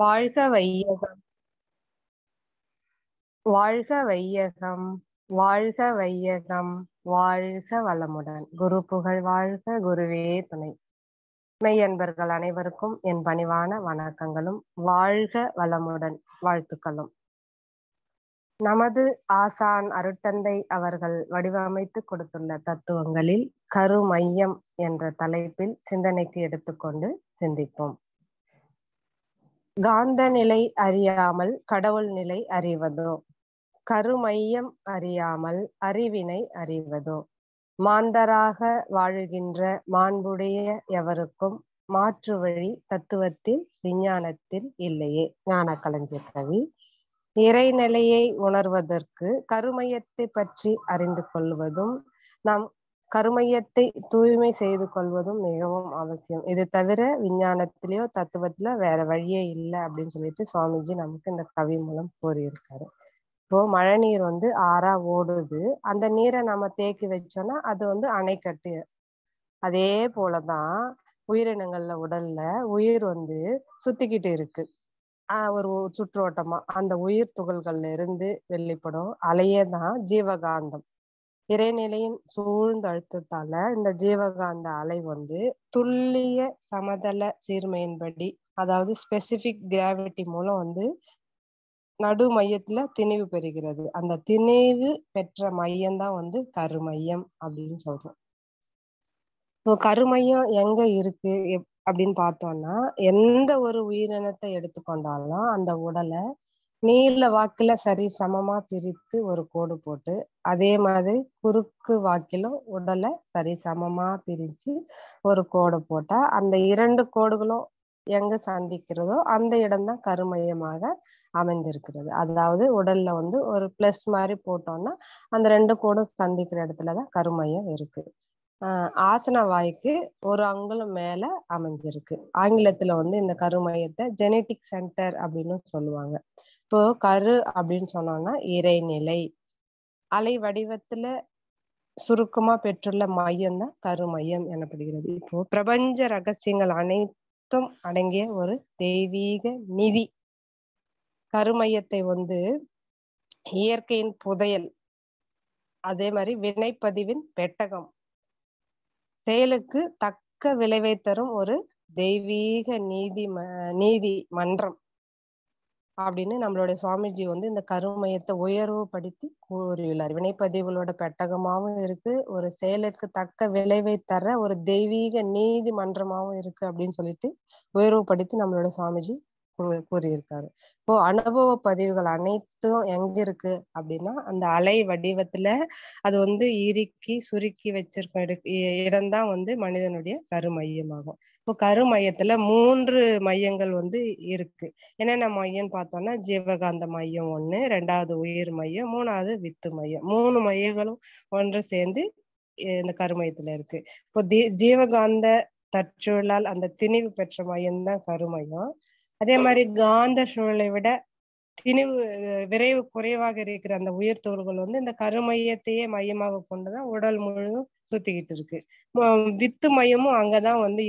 வாழ்க வையகம் வாழ்க வையகம் வாழ்க வையகம் வாழ்க வளமுடன் குரு புகழ் வாழ்க குருவே துணை மெய்யன்பர்கள் அனைவருக்கும் என் பணிவான வணக்கங்களும் வாழ்க வளமுடன் வாழ்த்துக்களும் நமது ஆசான் அருட்டந்தை அவர்கள் வடிவமைத்து கொடுத்துள்ள தத்துவங்களில் கருமையம் என்ற தலைப்பில் சிந்தனைக்கு எடுத்துக்கொண்டு சிந்திப்போம் காந்த நிலை அறியாமல் கடவுள் நிலை அறிவதோ கருமையம் அறியாமல் அறிவினை அறிவதோ மாந்தராக வாழுகின்ற மாண்புடைய எவருக்கும் மாற்று வழி தத்துவத்தில் விஞ்ஞானத்தில் இல்லையே ஞான கலைஞர் கவி இறைநிலையை உணர்வதற்கு கருமையத்தை பற்றி அறிந்து கொள்வதும் நாம் கருமையத்தை தூய்மை செய்து கொள்வதும் மிகவும் அவசியம் இது தவிர விஞ்ஞானத்திலயோ தத்துவத்திலோ வேற வழியே இல்லை அப்படின்னு சொல்லிட்டு சுவாமிஜி நமக்கு இந்த கவி மூலம் கூறியிருக்காரு இப்போ மழை நீர் வந்து ஆறா ஓடுது அந்த நீரை நம்ம தேக்கி வச்சோம்னா அது வந்து அணைக்கட்டு அதே போலதான் உயிரினங்கள்ல உடல்ல உயிர் வந்து சுத்திக்கிட்டு இருக்கு ஒரு சுற்றோட்டமா அந்த உயிர் துகள்கள்ல இருந்து வெளிப்படும் அலையே தான் ஜீவகாந்தம் இறைநிலையின் சூழ்ந்த அழுத்தத்தால இந்த ஜீவகாந்த அலை வந்து துல்லிய சமதள சீர்மையின்படி அதாவது ஸ்பெசிபிக் கிராவிட்டி மூலம் வந்து நடு மையத்துல திணிவு பெறுகிறது அந்த திணிவு பெற்ற மையம்தான் வந்து கருமையம் அப்படின்னு சொல்றோம் இப்போ கருமையம் எங்க இருக்கு அப்படின்னு பார்த்தோம்னா எந்த ஒரு உயிரினத்தை எடுத்துக்கொண்டாலும் அந்த உடலை நீல வாக்குல சரி சமமா பிரித்து ஒரு கோடு போட்டு அதே மாதிரி குறுக்கு வாக்கிலும் உடலை சரி சமமா பிரிச்சு ஒரு கோடு போட்டா அந்த இரண்டு கோடுகளும் எங்க சந்திக்கிறதோ அந்த இடம்தான் கருமையமாக அமைந்திருக்கிறது அதாவது உடல்ல வந்து ஒரு பிளஸ் மாதிரி போட்டோம்னா அந்த ரெண்டு கோடும் சந்திக்கிற இடத்துலதான் கருமையம் இருக்கு ஆசன வாய்க்கு ஒரு அங்குலம் மேல அமைஞ்சிருக்கு ஆங்கிலத்துல வந்து இந்த கருமையத்தை ஜெனட்டிக் சென்டர் அப்படின்னு சொல்லுவாங்க இப்போ கரு அப்படின்னு சொன்னோம்னா இறைநிலை அலை வடிவத்துல சுருக்கமா பெற்றுள்ள மையம் தான் கருமையம் எனப்படுகிறது இப்போ பிரபஞ்ச ரகசியங்கள் அனைத்தும் அடங்கிய ஒரு தெய்வீக நிதி கருமையத்தை வந்து இயற்கையின் புதையல் அதே மாதிரி வினைப்பதிவின் பெட்டகம் செயலுக்கு தக்க விளைவை தரும் ஒரு தெய்வீக நீதி ம நீதி மன்றம் அப்படின்னு நம்மளுடைய சுவாமிஜி வந்து இந்த கருமையத்தை உயர்வுபடுத்தி கூறியுள்ளார் வினைப்பதிவுகளோட பெட்டகமாகவும் இருக்கு ஒரு செயலுக்கு தக்க விளைவை தர ஒரு தெய்வீக நீதி மன்றமாகவும் இருக்கு அப்படின்னு சொல்லிட்டு உயர்வுபடுத்தி நம்மளோட சுவாமிஜி கூறியிருக்காரு இப்போ அனுபவ பதிவுகள் அனைத்தும் எங்க இருக்கு அப்படின்னா அந்த அலை வடிவத்துல அது வந்து இறுக்கி சுருக்கி வச்சிருக்க இடம்தான் வந்து மனிதனுடைய கருமையமாகும் இப்போ கருமையத்துல மூன்று மையங்கள் வந்து இருக்கு என்னென்ன மையம்னு பார்த்தோம்னா ஜீவகாந்த மையம் ஒண்ணு ரெண்டாவது உயிர் மையம் மூணாவது வித்து மையம் மூணு மையங்களும் ஒன்று சேர்ந்து இந்த கருமையத்துல இருக்கு இப்போ ஜீவகாந்த தற்சூழலால் அந்த திணிவு பெற்ற மையம்தான் கருமையம் அதே மாதிரி காந்த சூழலை விட திணிவு விரைவு குறைவாக இருக்கிற அந்த உயிர் துகள்கள் வந்து இந்த கருமையத்தையே மையமாக கொண்டுதான் உடல் முழுதும் சுத்திக்கிட்டு இருக்கு வித்து மையமும் அங்கதான் வந்து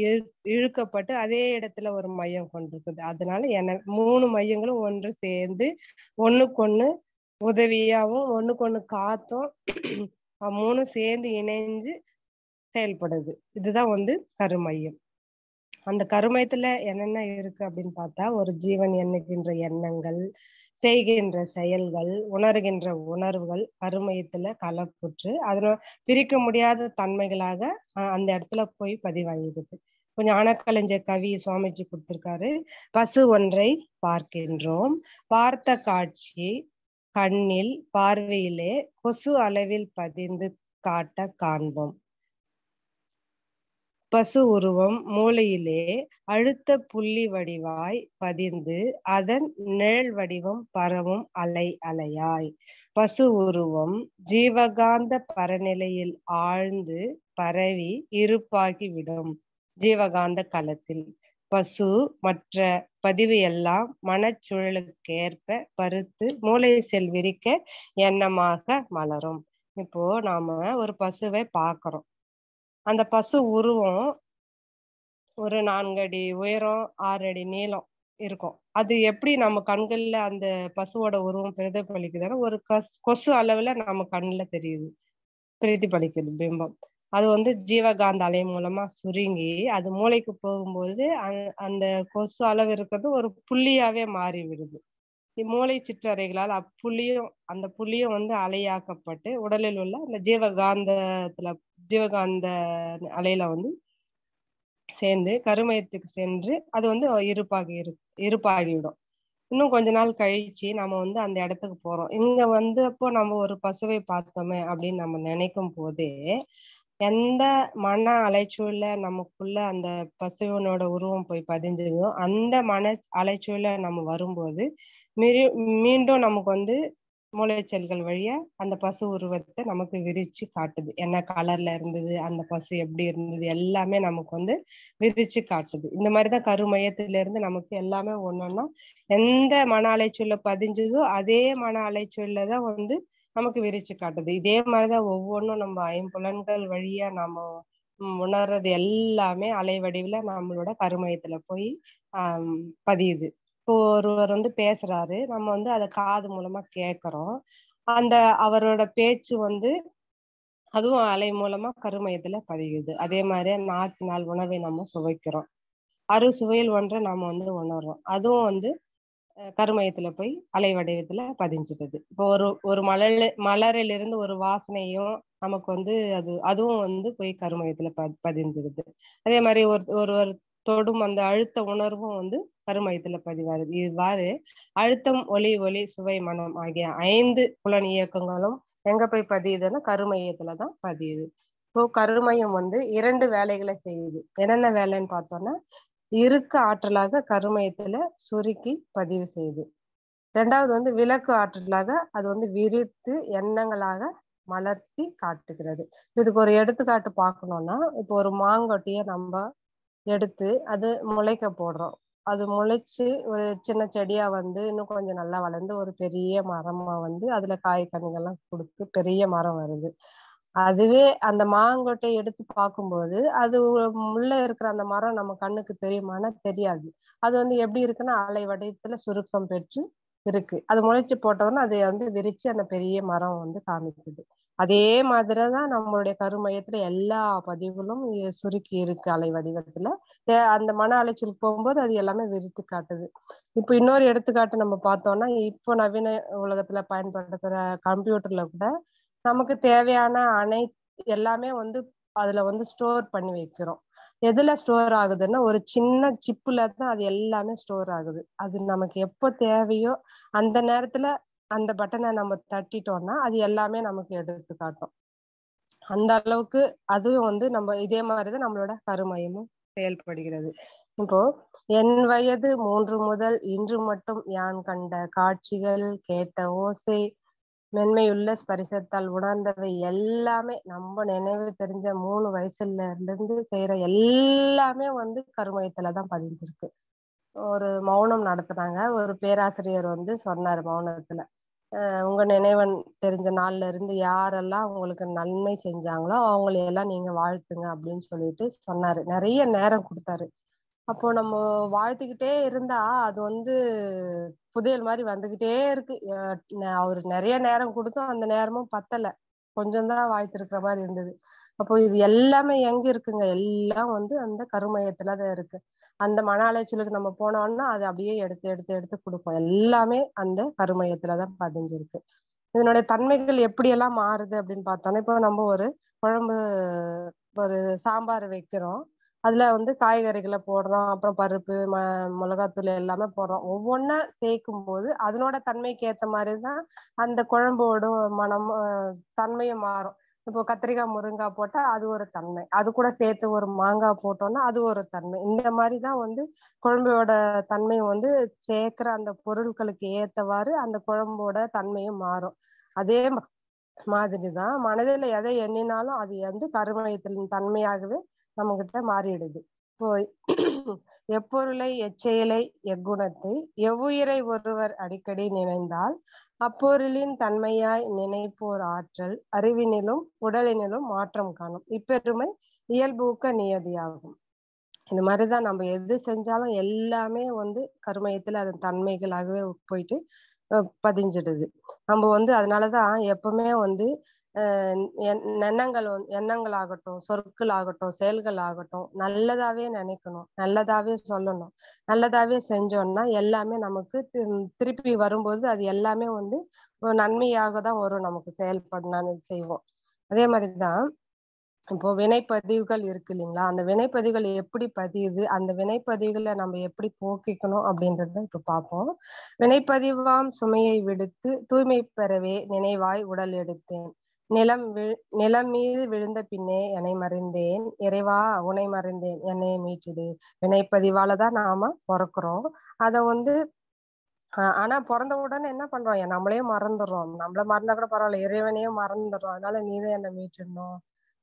இழுக்கப்பட்டு அதே இடத்துல ஒரு மையம் கொண்டிருக்குது அதனால என்ன மூணு மையங்களும் ஒன்று சேர்ந்து ஒண்ணு உதவியாவும் ஒண்ணு காத்தும் மூணும் சேர்ந்து இணைஞ்சு செயல்படுது இதுதான் வந்து கருமையம் அந்த கருமயத்துல என்னென்ன இருக்கு அப்படின்னு பார்த்தா ஒரு ஜீவன் எண்ணுகின்ற எண்ணங்கள் செய்கின்ற செயல்கள் உணர்கின்ற உணர்வுகள் கருமயத்துல கலப்புற்று அதனால பிரிக்க முடியாத தன்மைகளாக அந்த இடத்துல போய் பதிவாகிடுது கொஞ்சம் அணக்கலைஞர் கவி சுவாமிஜி கொடுத்திருக்காரு பசு ஒன்றை பார்க்கின்றோம் பார்த்த காட்சி கண்ணில் பார்வையிலே கொசு அளவில் பதிந்து காட்ட காண்போம் பசு உருவம் மூளையிலே அழுத்த புள்ளி வடிவாய் பதிந்து அதன் நிழல் வடிவம் பரவும் அலை அலையாய் பசு உருவம் ஜீவகாந்த பரநிலையில் ஆழ்ந்து பரவி இருப்பாகிவிடும் ஜீவகாந்த களத்தில் பசு மற்ற பதிவு எல்லாம் மனச்சூழலுக்கேற்ப பருத்து மூளை செல் விரிக்க எண்ணமாக மலரும் இப்போ நாம ஒரு பசுவை பார்க்கிறோம் அந்த பசு உருவம் ஒரு நான்கு அடி உயரம் ஆறு அடி நீளம் இருக்கும் அது எப்படி நம்ம கண்கள்ல அந்த பசுவோட உருவம் பிரதிபலிக்குதுன்னா ஒரு கஸ் கொசு அளவுல நம்ம கண்ணுல தெரியுது பிரதிபலிக்குது பிம்பம் அது வந்து ஜீவகாந்த அலை மூலமா சுருங்கி அது மூளைக்கு போகும்போது அந்த கொசு அளவு இருக்கிறது ஒரு புள்ளியாவே மாறி விடுது மூளை சிற்றறைகளால் அப்புள்ளியும் அந்த புள்ளியும் வந்து அலையாக்கப்பட்டு உடலில் உள்ள அந்த ஜீவகாந்தத்துல ஜீவகாந்த அலையில வந்து சேர்ந்து கருமயத்துக்கு சென்று அது வந்து இருப்பாகி இரு இருப்பாகிவிடும் இன்னும் கொஞ்ச நாள் கழிச்சு நம்ம வந்து அந்த இடத்துக்கு போறோம் இங்க வந்து அப்போ நம்ம ஒரு பசுவை பார்த்தோமே அப்படின்னு நம்ம நினைக்கும் போதே எந்த மன அலைச்சூழல நமக்குள்ள அந்த பசுவனோட உருவம் போய் பதிஞ்சதோ அந்த மன அலைச்சூழல நம்ம வரும்போது மீண்டும் நமக்கு வந்து மூளைச்செல்கள் வழியா அந்த பசு உருவத்தை நமக்கு விரிச்சு காட்டுது என்ன கலர்ல இருந்தது அந்த பசு எப்படி இருந்தது எல்லாமே நமக்கு வந்து விரிச்சு காட்டுது இந்த மாதிரிதான் கரு மையத்துல இருந்து நமக்கு எல்லாமே ஒண்ணுன்னா எந்த மன அலைச்சூழல பதிஞ்சதோ அதே மன அலைச்சூழல தான் வந்து நமக்கு விரிச்சு காட்டுது இதே மாதிரிதான் ஒவ்வொன்றும் நம்ம ஐம்புலன்கள் வழியா நாம உணர்றது எல்லாமே அலை வடிவுல நம்மளோட கருமயத்துல போய் ஆஹ் பதியுது இப்போ ஒருவர் வந்து பேசுறாரு நம்ம வந்து அதை காது மூலமா கேட்கறோம் அந்த அவரோட பேச்சு வந்து அதுவும் அலை மூலமா கருமயத்துல பதியுது அதே மாதிரி நாக்கினால் நாள் உணவை நம்ம சுவைக்கிறோம் சுவையில் ஒன்றை நாம வந்து உணர்றோம் அதுவும் வந்து கருமயத்துல போய் அலைவடிவத்துல பதிஞ்சிட்டது இப்போ ஒரு ஒரு மலர்ல இருந்து ஒரு வாசனையும் நமக்கு வந்து அது அதுவும் வந்து போய் கருமயத்துல ப பதிஞ்சிடுது அதே மாதிரி ஒரு ஒரு தொடும் அந்த அழுத்த உணர்வும் வந்து கருமயத்துல பதிவாருது இவ்வாறு அழுத்தம் ஒலி ஒலி சுவை மனம் ஆகிய ஐந்து புலன் இயக்கங்களும் எங்க போய் பதியுதுன்னா கருமையத்துலதான் பதியுது இப்போ கருமையம் வந்து இரண்டு வேலைகளை செய்யுது என்னென்ன வேலைன்னு பார்த்தோம்னா இருக்க ஆற்றலாக கருமயத்துல சுருக்கி பதிவு செய்யுது ரெண்டாவது வந்து விளக்கு ஆற்றலாக அது வந்து விரித்து எண்ணங்களாக மலர்த்தி காட்டுகிறது இதுக்கு ஒரு எடுத்துக்காட்டு பார்க்கணும்னா இப்போ ஒரு மாங்கொட்டியை நம்ம எடுத்து அது முளைக்க போடுறோம் அது முளைச்சு ஒரு சின்ன செடியா வந்து இன்னும் கொஞ்சம் நல்லா வளர்ந்து ஒரு பெரிய மரமா வந்து அதுல காய் கனிகள்லாம் கொடுத்து பெரிய மரம் வருது அதுவே அந்த மாங்கொட்டை எடுத்து பார்க்கும்போது அது உள்ள இருக்கிற அந்த மரம் நம்ம கண்ணுக்கு தெரியுமானா தெரியாது அது வந்து எப்படி இருக்குன்னா அலை வடிவத்துல சுருக்கம் பெற்று இருக்கு அது முளைச்சு போட்டோன்னா அது வந்து விரிச்சு அந்த பெரிய மரம் வந்து காமிக்குது அதே மாதிரி தான் நம்மளுடைய கருமையத்துல எல்லா பதிவுகளும் சுருக்கி இருக்கு அலை வடிவத்துல அந்த மன அலைச்சலுக்கு போகும்போது அது எல்லாமே விரித்து காட்டுது இப்போ இன்னொரு எடுத்துக்காட்டு நம்ம பார்த்தோம்னா இப்போ நவீன உலகத்துல பயன்படுத்துற கம்ப்யூட்டர்ல கூட நமக்கு தேவையான அனை எல்லாமே வந்து அதுல வந்து ஸ்டோர் பண்ணி வைக்கிறோம் எதுல ஸ்டோர் ஆகுதுன்னா ஒரு சின்ன சிப்புல தான் அது எல்லாமே ஸ்டோர் ஆகுது அது நமக்கு எப்போ தேவையோ அந்த நேரத்துல அந்த பட்டனை நம்ம தட்டிட்டோம்னா அது எல்லாமே நமக்கு எடுத்து காட்டும் அந்த அளவுக்கு அதுவும் வந்து நம்ம இதே மாதிரிதான் நம்மளோட கருமையமும் செயல்படுகிறது இப்போ என் வயது மூன்று முதல் இன்று மட்டும் யான் கண்ட காட்சிகள் கேட்ட ஓசை மென்மையுள்ள ஸ்பரிசத்தால் உணர்ந்தவை எல்லாமே நம்ம நினைவு தெரிஞ்ச மூணு வயசுல இருந்து செய்யற எல்லாமே வந்து கருமயத்துலதான் தான் பதிஞ்சிருக்கு ஒரு மௌனம் நடத்துனாங்க ஒரு பேராசிரியர் வந்து சொன்னார் மௌனத்துல உங்க நினைவன் தெரிஞ்ச நாள்ல இருந்து யாரெல்லாம் உங்களுக்கு நன்மை செஞ்சாங்களோ அவங்களையெல்லாம் நீங்க வாழ்த்துங்க அப்படின்னு சொல்லிட்டு சொன்னாரு நிறைய நேரம் கொடுத்தாரு அப்போ நம்ம வாழ்த்துக்கிட்டே இருந்தா அது வந்து புதையல் மாதிரி வந்துகிட்டே இருக்கு அவர் நிறைய நேரம் கொடுத்தோம் அந்த நேரமும் பத்தல கொஞ்சம் தான் வாழ்த்திருக்கிற மாதிரி இருந்தது அப்போ இது எல்லாமே எங்க இருக்குங்க எல்லாம் வந்து அந்த கருமையத்துல தான் இருக்கு அந்த மன அலைச்சலுக்கு நம்ம போனோம்னா அது அப்படியே எடுத்து எடுத்து எடுத்து கொடுக்கும் எல்லாமே அந்த கருமையத்துலதான் பதிஞ்சிருக்கு இதனுடைய தன்மைகள் எப்படி எல்லாம் மாறுது அப்படின்னு பார்த்தோம்னா இப்போ நம்ம ஒரு குழம்பு ஒரு சாம்பார் வைக்கிறோம் அதுல வந்து காய்கறிகளை போடுறோம் அப்புறம் பருப்பு ம மிளகாத்தூள் எல்லாமே போடுறோம் ஒவ்வொன்றா சேர்க்கும் போது அதனோட தன்மைக்கு ஏற்ற மாதிரி தான் அந்த குழம்போட மனம் தன்மையும் மாறும் இப்போ கத்திரிக்காய் முருங்காய் போட்டா அது ஒரு தன்மை அது கூட சேர்த்து ஒரு மாங்காய் போட்டோம்னா அது ஒரு தன்மை இந்த மாதிரி தான் வந்து குழம்போட தன்மை வந்து சேர்க்கிற அந்த பொருட்களுக்கு ஏற்றவாறு அந்த குழம்போட தன்மையும் மாறும் அதே மாதிரி தான் மனதில் எதை எண்ணினாலும் அது வந்து கருமயத்தின் தன்மையாகவே நம்ம கிட்ட மாறிடுது இப்போ எப்பொருளை எச்செயலை எக்குணத்தை எவ்வுயிரை ஒருவர் அடிக்கடி நினைந்தால் அப்பொருளின் தன்மையாய் நினைப்போர் ஆற்றல் அறிவினிலும் உடலினிலும் மாற்றம் காணும் இப்பெருமை ஊக்க நியதியாகும் இந்த மாதிரிதான் நம்ம எது செஞ்சாலும் எல்லாமே வந்து கருமயத்துல அதன் தன்மைகளாகவே போயிட்டு பதிஞ்சிடுது நம்ம வந்து அதனாலதான் எப்பவுமே வந்து எண்ணங்கள் எண்ணங்கள் ஆகட்டும் சொற்கள் ஆகட்டும் செயல்கள் ஆகட்டும் நல்லதாவே நினைக்கணும் நல்லதாவே சொல்லணும் நல்லதாவே செஞ்சோம்னா எல்லாமே நமக்கு திருப்பி வரும்போது அது எல்லாமே வந்து ஒரு நன்மையாக தான் வரும் நமக்கு செயல்படணும்னு செய்வோம் அதே மாதிரிதான் இப்போ வினைப்பதிவுகள் இருக்கு இல்லைங்களா அந்த வினைப்பதிவுகள் எப்படி பதியுது அந்த வினைப்பதிவுகளை நம்ம எப்படி போக்கிக்கணும் அப்படின்றத இப்ப பார்ப்போம் வினைப்பதிவாம் சுமையை விடுத்து தூய்மை பெறவே நினைவாய் உடல் எடுத்தேன் நிலம் நிலம் மீது விழுந்த பின்னே என்னை மறைந்தேன் இறைவா உனை மறைந்தேன் என்னை மீட்டுடு வினைப்பதிவாலதான் நாம பிறக்கிறோம் அத வந்து ஆனா பிறந்த உடனே என்ன பண்றோம் நம்மளே மறந்துடுறோம் நம்மள மறந்தா கூட பரவாயில்ல இறைவனையும் மறந்துடுறோம் அதனால நீதான் என்னை மீட்டுடணும்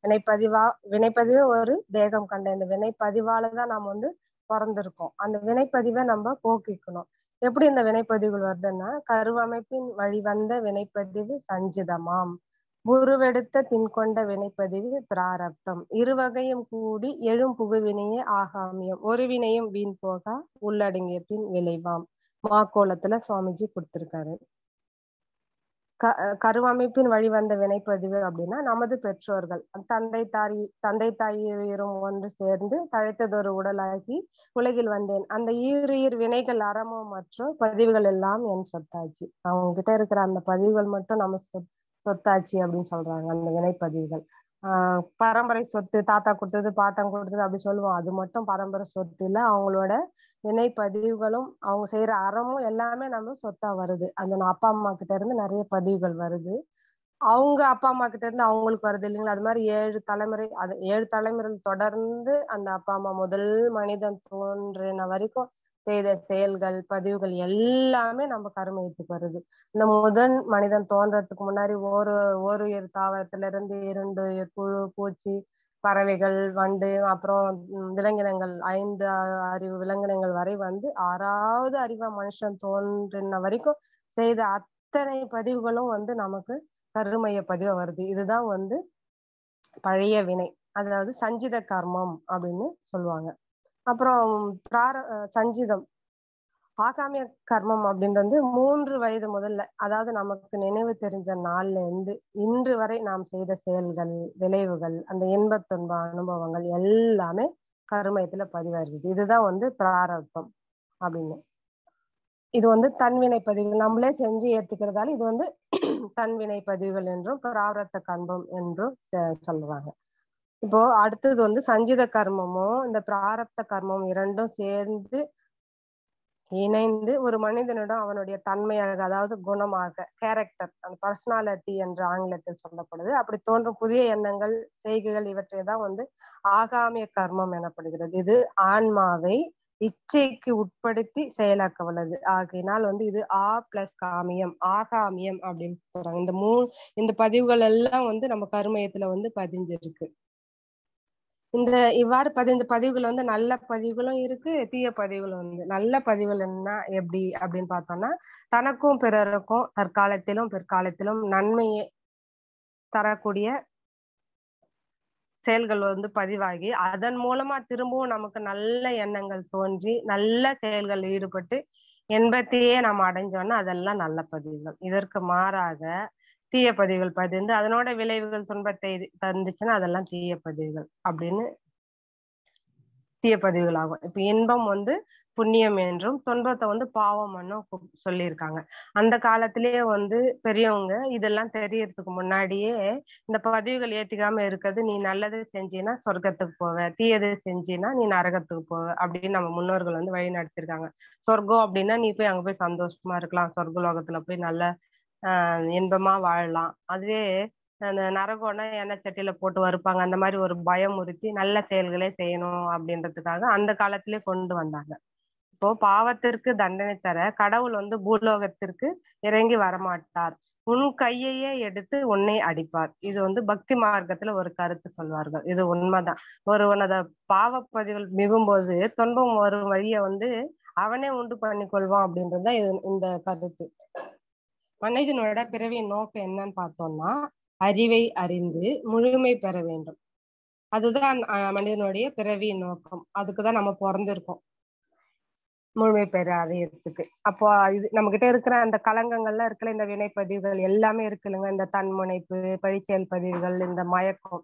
வினைப்பதிவா வினைப்பதிவே ஒரு தேகம் கண்ட இந்த வினைப்பதிவாலதான் நாம வந்து பிறந்திருக்கோம் அந்த வினைப்பதிவை நம்ம போக்கிக்கணும் எப்படி இந்த வினைப்பதிவுகள் வருதுன்னா கருவமைப்பின் வழிவந்த வினைப்பதிவு சஞ்சிதமாம் உருவெடுத்த பின்கொண்ட வினைப்பதிவு பிராரப்தம் இருவகையும் கூடி எழும் புகுவினையே ஆகாமியம் ஒரு வினையும் வீண் போக உள்ளடங்கிய பின் விளைவாம் மாக்கோலத்துல சுவாமிஜி கொடுத்திருக்காரு க கருவமைப்பின் வழிவந்த வினைப்பதிவு அப்படின்னா நமது பெற்றோர்கள் தந்தை தாய் தந்தை தாயிரும் ஒன்று சேர்ந்து தழைத்ததொரு உடலாகி உலகில் வந்தேன் அந்த ஈருயிர் வினைகள் அறமோ மற்றும் பதிவுகள் எல்லாம் என் சொத்தாச்சு அவங்க கிட்ட இருக்கிற அந்த பதிவுகள் மட்டும் நம்ம சொத்து சொத்தாச்சு அப்படின்னு சொல்றாங்க அந்த வினைப்பதிவுகள் ஆஹ் பரம்பரை சொத்து தாத்தா கொடுத்தது பாட்டம் கொடுத்தது அப்படி சொல்லுவோம் அது மட்டும் பரம்பரை சொத்து இல்ல அவங்களோட வினைப்பதிவுகளும் அவங்க செய்யற அறமும் எல்லாமே நம்ம சொத்தா வருது அந்த அப்பா அம்மா கிட்ட இருந்து நிறைய பதிவுகள் வருது அவங்க அப்பா அம்மா கிட்ட இருந்து அவங்களுக்கு வருது இல்லைங்களா அது மாதிரி ஏழு தலைமுறை அது ஏழு தலைமுறை தொடர்ந்து அந்த அப்பா அம்மா முதல் மனிதன் தோன்றின வரைக்கும் செய்த செயல்கள் பதிவுகள் எல்லாமே நம்ம கருமயத்துக்கு வருது இந்த முதன் மனிதன் தோன்றதுக்கு முன்னாடி ஒரு ஒரு உயிர் தாவரத்துல இருந்து இரண்டு புழு பூச்சி பறவைகள் வண்டு அப்புறம் விலங்கினங்கள் ஐந்து அறிவு விலங்கினங்கள் வரை வந்து ஆறாவது அறிவா மனுஷன் தோன்றின வரைக்கும் செய்த அத்தனை பதிவுகளும் வந்து நமக்கு கருமைய பதிவு வருது இதுதான் வந்து பழைய வினை அதாவது சஞ்சித கர்மம் அப்படின்னு சொல்லுவாங்க அப்புறம் பிரார சஞ்சிதம் ஆகாமிய கர்மம் அப்படின்றது வந்து மூன்று வயது முதல்ல அதாவது நமக்கு நினைவு தெரிஞ்ச நாள்ல இருந்து இன்று வரை நாம் செய்த செயல்கள் விளைவுகள் அந்த துன்ப அனுபவங்கள் எல்லாமே கருமயத்துல பதிவாயிருக்குது இதுதான் வந்து பிராரப்தம் அப்படின்னு இது வந்து தன்வினை பதிவுகள் நம்மளே செஞ்சு ஏத்துக்கிறதால இது வந்து தன்வினை பதிவுகள் என்றும் பிராரத்த கன்பம் என்றும் சொல்றாங்க இப்போ அடுத்தது வந்து சஞ்சித கர்மமும் இந்த பிராரப்த கர்மம் இரண்டும் சேர்ந்து இணைந்து ஒரு மனிதனிடம் அவனுடைய தன்மையாக அதாவது குணமாக கேரக்டர் அந்த பர்சனாலிட்டி என்ற ஆங்கிலத்தில் சொல்லப்படுது அப்படி தோன்றும் புதிய எண்ணங்கள் செய்கைகள் இவற்றை தான் வந்து ஆகாமிய கர்மம் எனப்படுகிறது இது ஆன்மாவை இச்சைக்கு உட்படுத்தி செயலாக்க உள்ளது ஆகையினால் வந்து இது ஆ பிளஸ் காமியம் ஆகாமியம் அப்படின்னு சொல்றாங்க இந்த மூ இந்த பதிவுகள் எல்லாம் வந்து நம்ம கருமயத்துல வந்து பதிஞ்சிருக்கு இந்த இவ்வாறு பதி இந்த பதிவுகள் வந்து நல்ல பதிவுகளும் இருக்கு தீய பதிவுகளும் வந்து நல்ல பதிவுகள் என்ன எப்படி அப்படின்னு பார்த்தோம்னா தனக்கும் பிறருக்கும் தற்காலத்திலும் பிற்காலத்திலும் நன்மையை தரக்கூடிய செயல்கள் வந்து பதிவாகி அதன் மூலமா திரும்பவும் நமக்கு நல்ல எண்ணங்கள் தோன்றி நல்ல செயல்கள் ஈடுபட்டு எண்பத்தையே நாம் அடைஞ்சோம்னா அதெல்லாம் நல்ல பதிவுகள் இதற்கு மாறாக தீய பதிவுகள் பதிந்து அதனோட விளைவுகள் துன்பத்தை தந்துச்சுன்னா அதெல்லாம் தீய பதிவுகள் அப்படின்னு தீய பதிவுகள் ஆகும் இப்ப இன்பம் வந்து புண்ணியம் என்றும் துன்பத்தை வந்து பாவம் என்னும் சொல்லியிருக்காங்க அந்த காலத்திலேயே வந்து பெரியவங்க இதெல்லாம் தெரியறதுக்கு முன்னாடியே இந்த பதிவுகள் ஏத்திக்காம இருக்கிறது நீ நல்லது செஞ்சினா சொர்க்கத்துக்கு போவ தீயது செஞ்சினா நீ நரகத்துக்கு போவ அப்படின்னு நம்ம முன்னோர்கள் வந்து வழி நடத்திருக்காங்க சொர்க்கம் அப்படின்னா நீ போய் அங்க போய் சந்தோஷமா இருக்கலாம் சொர்க்க லோகத்துல போய் நல்ல இன்பமா வாழலாம் அதுவே அந்த நரகோனா எண்ணெய் சட்டியில போட்டு வறுப்பாங்க அந்த மாதிரி ஒரு பயம் உறுத்தி நல்ல செயல்களே செய்யணும் அப்படின்றதுக்காக அந்த காலத்திலே கொண்டு வந்தாங்க இப்போ பாவத்திற்கு தண்டனை தர கடவுள் வந்து பூலோகத்திற்கு இறங்கி வரமாட்டார் உன் கையையே எடுத்து உன்னை அடிப்பார் இது வந்து பக்தி மார்க்கத்துல ஒரு கருத்து சொல்வார்கள் இது உண்மைதான் ஒரு பாவ பதிவுகள் மிகும்போது துன்பம் வரும் வழிய வந்து அவனே உண்டு பண்ணி கொள்வான் அப்படின்றதுதான் இது இந்த கருத்து மனிதனோட பிறவி நோக்கம் என்னன்னு பார்த்தோம்னா அறிவை அறிந்து முழுமை பெற வேண்டும் அதுதான் மனிதனுடைய பிறவி நோக்கம் அதுக்குதான் நம்ம பிறந்திருக்கோம் முழுமை பெற அறியறதுக்கு அப்போ இது நம்ம கிட்ட இருக்கிற அந்த கலங்கங்கள்லாம் இருக்கல இந்த வினைப்பதிவுகள் எல்லாமே இருக்கு இல்லைங்க இந்த தன்முனைப்பு பழிச்செயல் பதிவுகள் இந்த மயக்கம்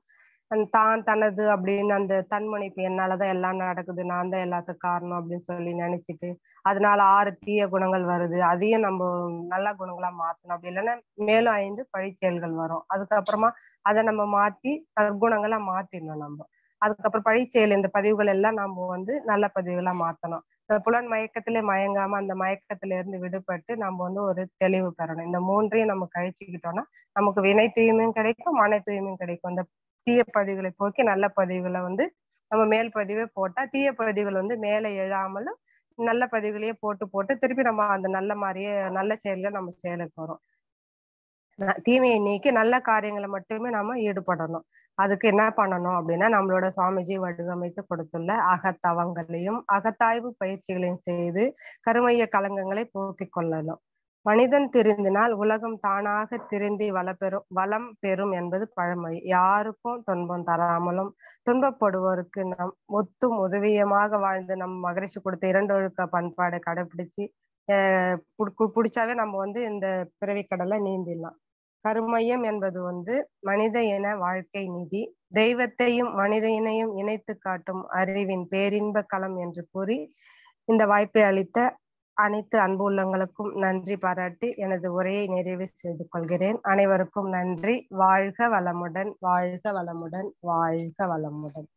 தான் தனது அப்படின்னு அந்த தன்முனைப்பு என்னாலதான் எல்லாம் நடக்குது நான் தான் எல்லாத்துக்கும் காரணம் அப்படின்னு சொல்லி நினைச்சிட்டு அதனால ஆறு தீய குணங்கள் வருது அதையும் நம்ம நல்ல குணங்களா மாத்தணும் அப்படி இல்லைன்னா மேலும் ஐந்து பழிச்செயல்கள் வரும் அதுக்கப்புறமா அதை நம்ம மாத்தி நற்குணங்களா மாத்திடணும் நம்ம அதுக்கப்புறம் பழிச்செயல் இந்த பதிவுகள் எல்லாம் நம்ம வந்து நல்ல பதிவுகளா மாத்தணும் இந்த புலன் மயக்கத்திலே மயங்காம அந்த மயக்கத்துல இருந்து விடுபட்டு நம்ம வந்து ஒரு தெளிவு பெறணும் இந்த மூன்றையும் நம்ம கழிச்சுக்கிட்டோம்னா நமக்கு வினை தூய்மையும் கிடைக்கும் மன தூய்மையும் கிடைக்கும் இந்த தீய பதிவுகளை போக்கி நல்ல பதிவுகளை வந்து நம்ம மேல் பதிவே போட்டா தீய பதிவுகள் வந்து மேலே எழாமலும் நல்ல பதிவுகளையே போட்டு போட்டு திருப்பி நம்ம அந்த நல்ல மாதிரியே நல்ல செயல்களை நம்ம செயலுக்கு வரும் தீமையை நீக்கி நல்ல காரியங்களை மட்டுமே நம்ம ஈடுபடணும் அதுக்கு என்ன பண்ணணும் அப்படின்னா நம்மளோட சுவாமிஜி வடிவமைத்து கொடுத்துள்ள அகத்தவங்களையும் அகத்தாய்வு பயிற்சிகளையும் செய்து கருமைய கலங்கங்களை போக்கிக் கொள்ளணும் மனிதன் திருந்தினால் உலகம் தானாக திருந்தி வளப்பெறும் வளம் பெறும் என்பது பழமொழி யாருக்கும் துன்பம் தராமலும் துன்பப்படுவோருக்கு நம் ஒத்தும் உதவியமாக வாழ்ந்து நம் மகிழ்ச்சி கொடுத்த இரண்டு ஒழுக்க பண்பாடு கடைபிடிச்சு பிடிச்சாவே நம்ம வந்து இந்த பிறவி கடலை நீந்திடலாம் கருமையம் என்பது வந்து மனித இன வாழ்க்கை நிதி தெய்வத்தையும் மனித இனையும் இணைத்து காட்டும் அறிவின் பேரின்ப களம் என்று கூறி இந்த வாய்ப்பை அளித்த அனைத்து அன்பு உள்ளங்களுக்கும் நன்றி பாராட்டி எனது உரையை நிறைவு செய்து கொள்கிறேன் அனைவருக்கும் நன்றி வாழ்க வளமுடன் வாழ்க வளமுடன் வாழ்க வளமுடன்